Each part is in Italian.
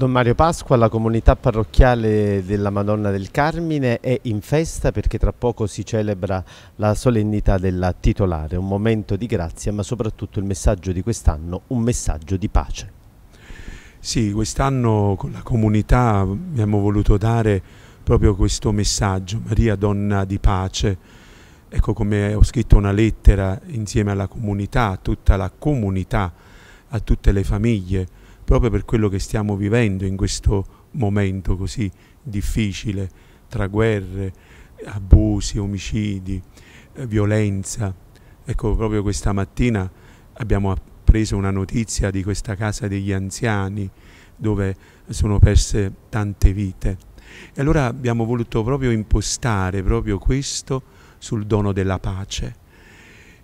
Don Mario Pasqua, la comunità parrocchiale della Madonna del Carmine è in festa perché tra poco si celebra la solennità della titolare, un momento di grazia ma soprattutto il messaggio di quest'anno, un messaggio di pace. Sì, quest'anno con la comunità abbiamo voluto dare proprio questo messaggio, Maria donna di pace. Ecco come ho scritto una lettera insieme alla comunità, a tutta la comunità, a tutte le famiglie, proprio per quello che stiamo vivendo in questo momento così difficile, tra guerre, abusi, omicidi, eh, violenza. Ecco, proprio questa mattina abbiamo appreso una notizia di questa casa degli anziani dove sono perse tante vite. E allora abbiamo voluto proprio impostare proprio questo sul dono della pace.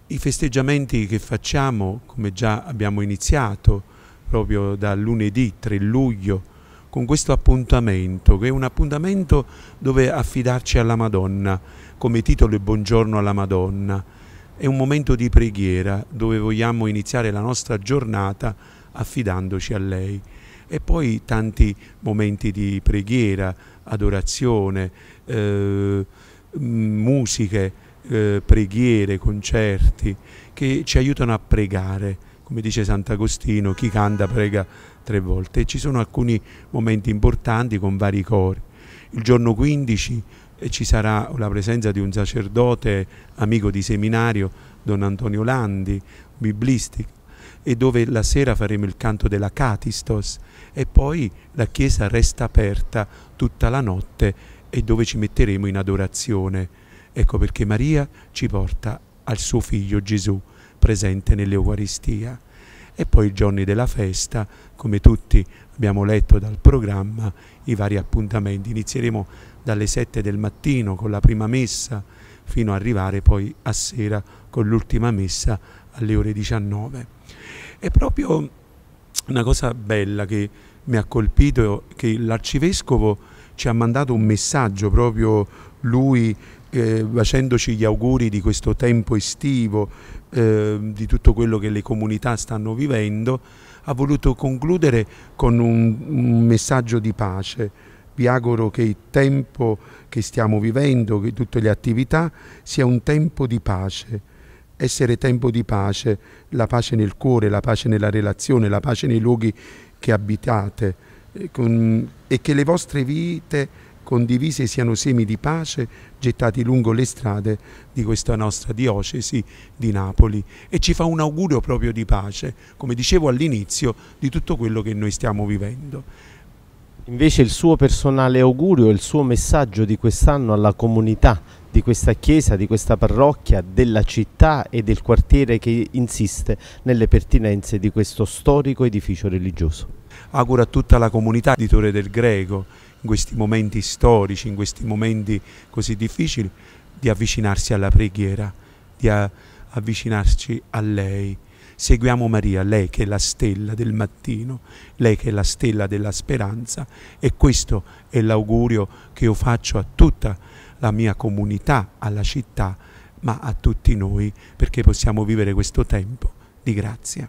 I festeggiamenti che facciamo, come già abbiamo iniziato, proprio da lunedì 3 luglio con questo appuntamento, che è un appuntamento dove affidarci alla Madonna, come titolo è Buongiorno alla Madonna. È un momento di preghiera dove vogliamo iniziare la nostra giornata affidandoci a lei e poi tanti momenti di preghiera, adorazione, eh, musiche, eh, preghiere, concerti che ci aiutano a pregare come dice Sant'Agostino, chi canta prega tre volte. E ci sono alcuni momenti importanti con vari cori. Il giorno 15 eh, ci sarà la presenza di un sacerdote amico di seminario, Don Antonio Landi, biblistico, e dove la sera faremo il canto della Catistos e poi la chiesa resta aperta tutta la notte e dove ci metteremo in adorazione. Ecco perché Maria ci porta al suo figlio Gesù presente nell'Eucaristia. E poi i giorni della festa, come tutti abbiamo letto dal programma, i vari appuntamenti. Inizieremo dalle 7 del mattino con la prima messa, fino ad arrivare poi a sera con l'ultima messa alle ore 19. È proprio una cosa bella che mi ha colpito che l'arcivescovo ci ha mandato un messaggio proprio lui eh, facendoci gli auguri di questo tempo estivo, eh, di tutto quello che le comunità stanno vivendo, ha voluto concludere con un, un messaggio di pace. Vi auguro che il tempo che stiamo vivendo, che tutte le attività, sia un tempo di pace. Essere tempo di pace, la pace nel cuore, la pace nella relazione, la pace nei luoghi che abitate con, e che le vostre vite condivise siano semi di pace gettati lungo le strade di questa nostra diocesi di Napoli e ci fa un augurio proprio di pace, come dicevo all'inizio, di tutto quello che noi stiamo vivendo. Invece il suo personale augurio, il suo messaggio di quest'anno alla comunità di questa chiesa, di questa parrocchia, della città e del quartiere che insiste nelle pertinenze di questo storico edificio religioso auguro a tutta la comunità di Torre del Greco, in questi momenti storici, in questi momenti così difficili, di avvicinarsi alla preghiera, di avvicinarci a lei. Seguiamo Maria, lei che è la stella del mattino, lei che è la stella della speranza e questo è l'augurio che io faccio a tutta la mia comunità, alla città, ma a tutti noi perché possiamo vivere questo tempo di grazia.